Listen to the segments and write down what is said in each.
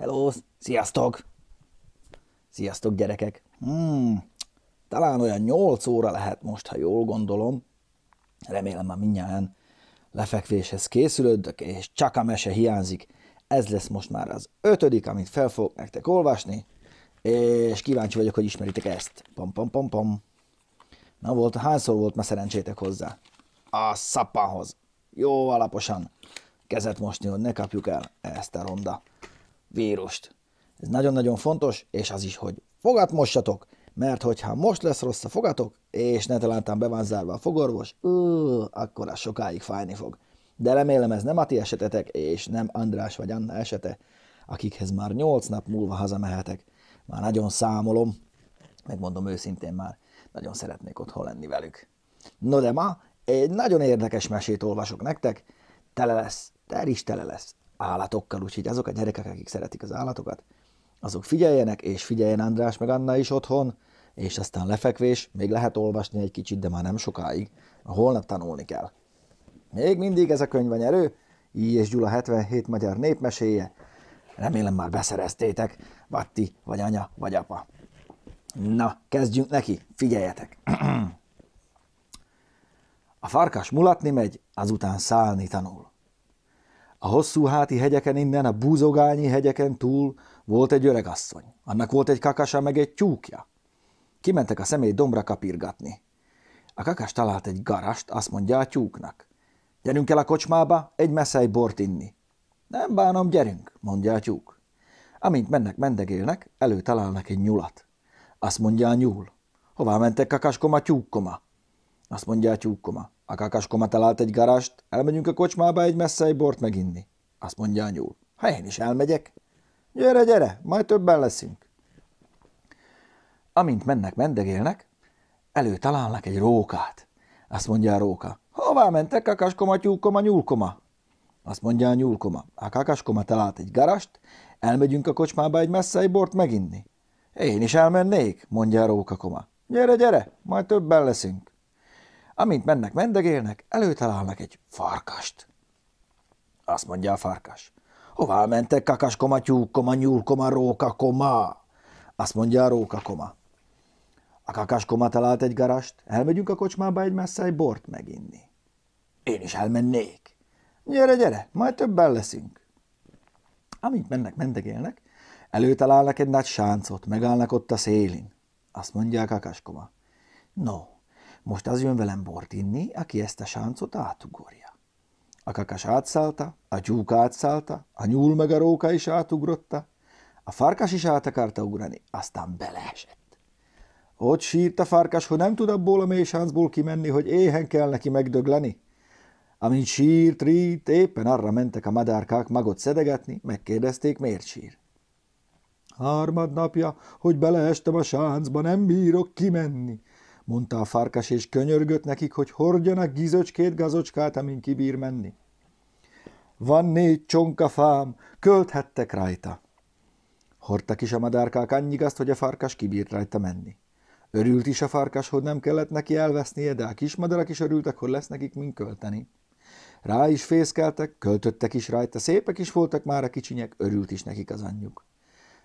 Hello, sziasztok! Sziasztok, gyerekek! Hmm, talán olyan 8 óra lehet most, ha jól gondolom. Remélem már mindjárt lefekvéshez készülődök, és csak a mese hiányzik. Ez lesz most már az ötödik, amit fel fogok nektek olvasni, és kíváncsi vagyok, hogy ismeritek ezt. Pam, pam, pam, pam. Na volt, hányszor volt ma szerencsétek hozzá? A szappához. Jó alaposan. Kezet mosni, hogy ne kapjuk el ezt a ronda vírust. Ez nagyon-nagyon fontos, és az is, hogy fogat mossatok, mert hogyha most lesz rossz a fogatok, és találtam be van zárva a fogorvos, ú, akkor az sokáig fájni fog. De remélem ez nem a ti esetetek, és nem András vagy Anna esete, akikhez már nyolc nap múlva hazamehetek. Már nagyon számolom, megmondom őszintén már, nagyon szeretnék otthon lenni velük. No de ma egy nagyon érdekes mesét olvasok nektek, tele lesz, ter is tele lesz állatokkal, úgyhogy azok a gyerekek, akik szeretik az állatokat, azok figyeljenek, és figyeljen András meg Anna is otthon, és aztán lefekvés, még lehet olvasni egy kicsit, de már nem sokáig, a holnap tanulni kell. Még mindig ez a könyv a nyerő, így és Gyula 77 magyar népmeséje, remélem már beszereztétek, Vatti vagy anya, vagy apa. Na, kezdjünk neki, figyeljetek! A farkas mulatni megy, azután szállni tanul. A hosszú háti hegyeken innen, a búzogányi hegyeken túl volt egy öreg asszony. Annak volt egy kakasa meg egy tyúkja. Kimentek a személy dombra kapirgatni. A kakas talált egy garast, azt mondja a tyúknak. Gyerünk el a kocsmába, egy messzei bort inni. Nem bánom, gyerünk, mondja a tyúk. Amint mennek, mendegélnek, előtalálnak egy nyulat. Azt mondja a nyúl. Hová mentek kakaskoma, tyúkkoma? Azt mondja a tyúkkoma. A kakaskoma talált egy garást, elmegyünk a kocsmába egy messze egy bort meginni. Azt mondja a nyúl. Ha én is elmegyek. Gyere, gyere, majd többen leszünk. Amint mennek, mendegélnek, előtalálnak egy rókát. Azt mondja a róka. Hová mentek a kakaskoma, tyúkoma, nyúlkoma? Azt mondja a nyúlkoma. A kakaskoma talált egy garást, elmegyünk a kocsmába egy messze egy bort meginni. Én is elmennék, mondja a rókakoma. Gyere, gyere, majd többen leszünk. Amint mennek mendegélnek, előtalálnak egy farkast. Azt mondja a farkas. Hová mentek kakaskoma, tyúkkoma, nyúlkoma, rókakoma? Azt mondja a rókakoma. A kakaskoma talált egy garast, elmegyünk a kocsmába egy egy bort meginni. Én is elmennék. Gyere, gyere, majd többen leszünk. Amint mennek, mendegélnek, előtalálnak egy nagy sáncot, megállnak ott a szélin. Azt mondja a kakaskoma. No, most az jön velem bort inni, aki ezt a sáncot átugorja. A kakas átszállta, a tyúk átszállta, a nyúl meg a róka is átugrotta, a farkas is át akarta ugrani, aztán beleesett. Ott sírt a farkas, hogy nem tud abból a mély sáncból kimenni, hogy éhen kell neki megdögleni. Amint sírt, rít, éppen arra mentek a madárkák magot szedegetni, megkérdezték, miért sír. Harmadnapja, hogy beleestem a sáncba, nem bírok kimenni mondta a farkas, és könyörgött nekik, hogy hordjanak gizöcskét gazocskát, amin kibír menni. Van négy csonkafám, költhettek rajta. Hordtak is a madárkák annyi gazt, hogy a farkas kibírt rajta menni. Örült is a farkas, hogy nem kellett neki elvesznie, de a kis madarak is örültek, hogy lesz nekik mind költeni. Rá is fészkeltek, költöttek is rajta, szépek is voltak már a kicsinyek, örült is nekik az anyjuk.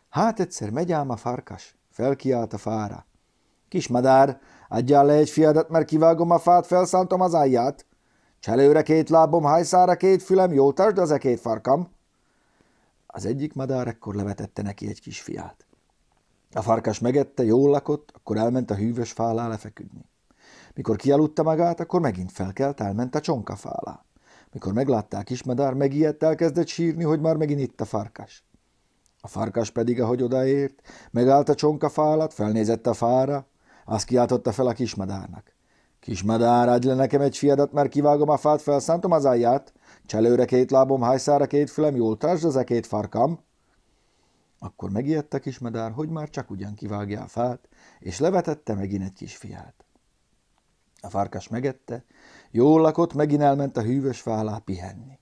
Hát egyszer megy ám a farkas, felkiált a fára. Kismadár, adjál le egy fiadat, mert kivágom a fát, felszántom az áját. Cselőre két lábom, hajszára két fülem, jó tartsd az e két farkam. Az egyik madár ekkor levetette neki egy kis fiát. A farkas megette, jól lakott, akkor elment a hűvös fálá lefeküdni. Mikor kialudta magát, akkor megint felkelt, elment a fálá. Mikor meglátták kismadár, megijedt, elkezdett sírni, hogy már megint itt a farkas. A farkas pedig, ahogy odaért, megállt a fálat, felnézett a fára, azt kiáltotta fel a kismadárnak. Kismadár, adj le nekem egy fiadat, mert kivágom a fát, felszántom az alját. Cselőre két lábom, hajszára két fülem, jól tartsd az e két farkam. Akkor megijedt a kismadár, hogy már csak ugyan kivágja a fát, és levetette megint egy kisfiát. A farkas megette, jól lakott, megint elment a hűvös fálá pihenni.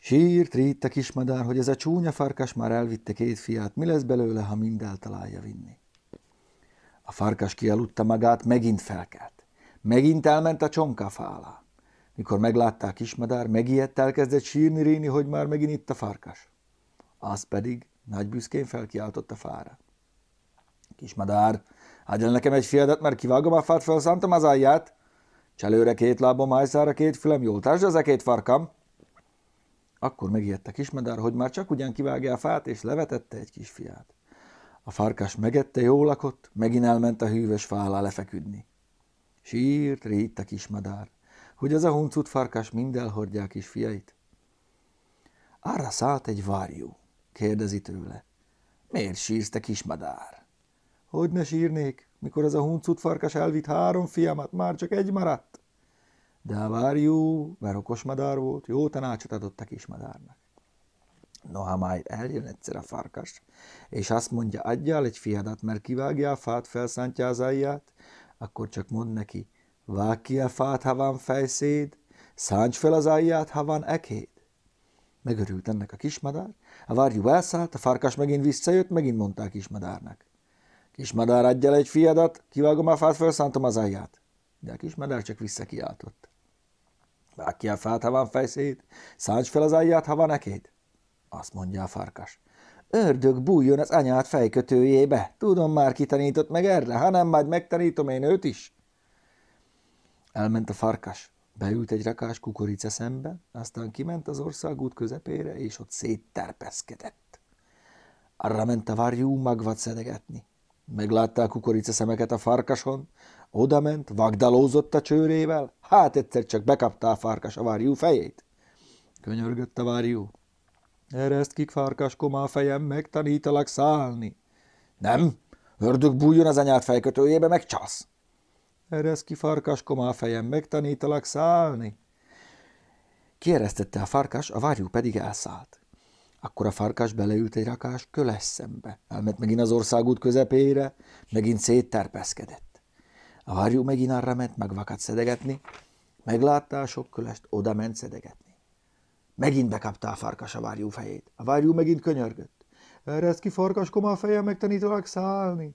Sírt, rít a kismadár, hogy ez a csúnya farkas már elvitte két fiát, mi lesz belőle, ha mind eltalálja vinni. A farkas kialudta magát, megint felkelt. Megint elment a csonka fálá. Mikor meglátták kismadár, megijedt, elkezdett sírni Réni, hogy már megint itt a farkas. Az pedig nagy büszkén felkiáltott a fára. Kismadár, adjál nekem egy fiadat, mert kivágom a fát, felszántam az alját. Cselőre két lábom, ájszára két fülem, jól társd az a két farkam. Akkor megijedt a kismadár, hogy már csak ugyan kivágja a fát, és levetette egy kisfiát. A farkas megette, jól lakott, megint elment a hűvös fálá lefeküdni. Sírt, rít a kismadár, hogy az a huncut farkas mind elhordja a fiait. Arra szállt egy várjú, kérdezi tőle. Miért sírsz, te kismadár? Hogy ne sírnék, mikor az a huncut farkas elvitt három fiamat, már csak egy maradt. De a várjú, mert okos madár volt, jó tanácsot adott a kismadárnak. Noha már eljön egyszer a farkas, és azt mondja, adjál egy fiadat, mert kivágja a fát, felszántja az alját, akkor csak mond neki, vág ki a fát, ha van fejszéd, szánts fel az alját, ha van ekhéd. Megörült ennek a kismadár, a várjú elszállt, a farkas megint visszajött, megint mondta a kismadárnak. Kismadár, adjál egy fiadat, kivágom a fát, felszántom az alját. De a kismadár csak visszakiáltott. Vág ki a fát, ha van fejszéd, szánts fel az alját, ha van ekéd azt mondja a farkas. Ördög bújjon az anyád fejkötőjébe, tudom már kitanított meg erre, hanem majd megtanítom én őt is. Elment a farkas, beült egy rakás kukorica szembe, aztán kiment az országút közepére, és ott szétterpeszkedett. Arra ment a varjú magvat szedegetni. Meglátta a kukorica szemeket a farkason, Oda ment, vagdalózott a csőrével, hát egyszer csak bekapta a farkas a varjú fejét. Könyörgött a várjú, Ereszt kik farkaskoma a fejem, megtanítalak szállni. Nem, ördög bújjon az anyád fejkötőjébe, meg csasz. Ereszt ki farkaskoma a fejem, megtanítalak szállni. Kieresztette a farkas, a várjú pedig elszállt. Akkor a farkas beleült egy rakás köles szembe, elment megint az országút közepére, megint szétterpeszkedett. A várjú megint arra ment megvakat szedegetni, meglátta a sok kölest, oda ment szedegetni. Megint bekapta a farkas a várjú fejét. A várjú megint könyörgött. Eresz ki farkaskom a fejem, megtanítalak szállni.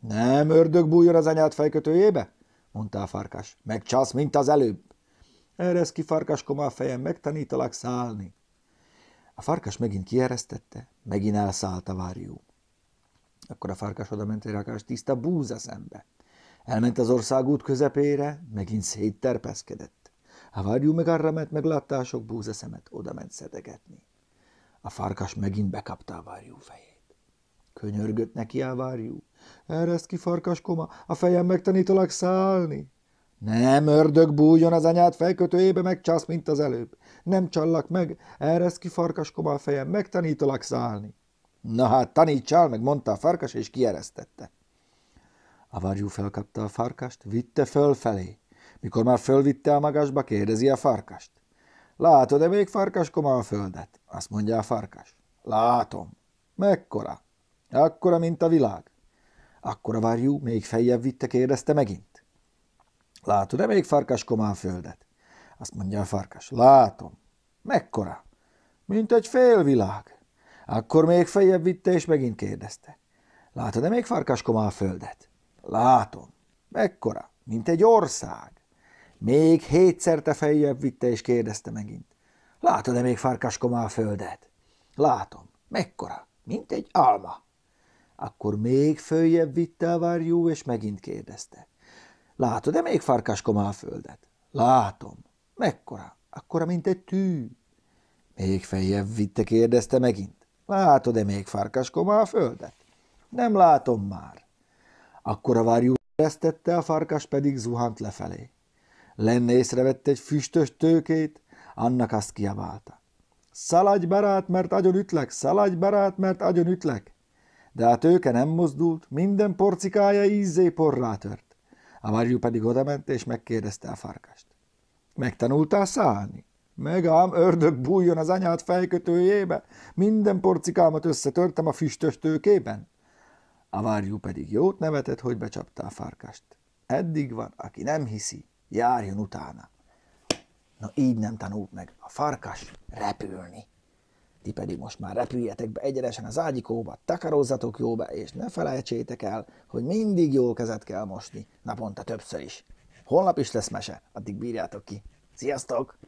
Nem ördög bújjon az anyád fejkötőjébe? mondta a farkas. Megcsász, mint az előbb. Eresz ki farkaskom a fejem, megtanítalak szállni. A farkas megint kieresztette, megint elszállt a várjú. Akkor a farkas odament egy rakás tiszta búza szembe. Elment az országút közepére, megint szétterpeszkedett. Hát a várjú meg arra ment meglátások búzeszemet oda ment szedegetni. A farkas megint bekapta a várjú fejét. Könyörgött neki a várjú. Ereszt ki, farkaskoma, a fejem megtanítalak szállni. Nem ördög bújjon az anyád fejkötőjébe, csász, mint az előbb. Nem csallak meg, ereszt ki, farkaskoma, a fejem megtanítalak szállni. Na hát, tanítsál meg, mondta a farkas, és kieresztette. A várjú felkapta a farkast, vitte fölfelé. Mikor már fölvitte a magasba, kérdezi a farkast. Látod-e még farkaskoma a földet? Azt mondja a farkas. Látom. Mekkora? Akkora, mint a világ. Akkora várjú, még feljebb vitte, kérdezte megint. Látod-e még farkaskoma a földet? Azt mondja a farkas. Látom. Mekkora? Mint egy félvilág. Akkor még feljebb vitte, és megint kérdezte. Látod-e még farkaskoma a földet? Látom. Mekkora? Mint egy ország. Még te fejjebb vitte, és kérdezte megint. Látod-e még farkaskomá a földet? Látom. Mekkora? Mint egy alma. Akkor még följebb vitte a várjú, és megint kérdezte. Látod-e még farkaskomá a földet? Látom. Mekkora? Akkora, mint egy tű. Még feljebb vitte, kérdezte megint. Látod-e még farkaskomá a földet? Nem látom már. Akkor a várjú eresztette, a farkas pedig zuhant lefelé. Lenne észrevett egy füstös tőkét, annak azt kiabálta. Szaladj, barát, mert agyon ütlek! Szaladj, barát, mert agyon ütlek! De a tőke nem mozdult, minden porcikája ízzé porrá tört. A varjú pedig odament és megkérdezte a farkast. Megtanultál szállni? Meg ám ördög bújjon az anyád fejkötőjébe, minden porcikámat összetörtem a füstös tőkében. A várjú pedig jót nevetett, hogy becsapta a farkast. Eddig van, aki nem hiszi, járjon utána. Na így nem tanult meg a farkas repülni. Ti pedig most már repüljetek be egyenesen az ágyikóba, takarózzatok jóba, és ne felejtsétek el, hogy mindig jó kezet kell mosni, naponta többször is. Holnap is lesz mese, addig bírjátok ki. Sziasztok!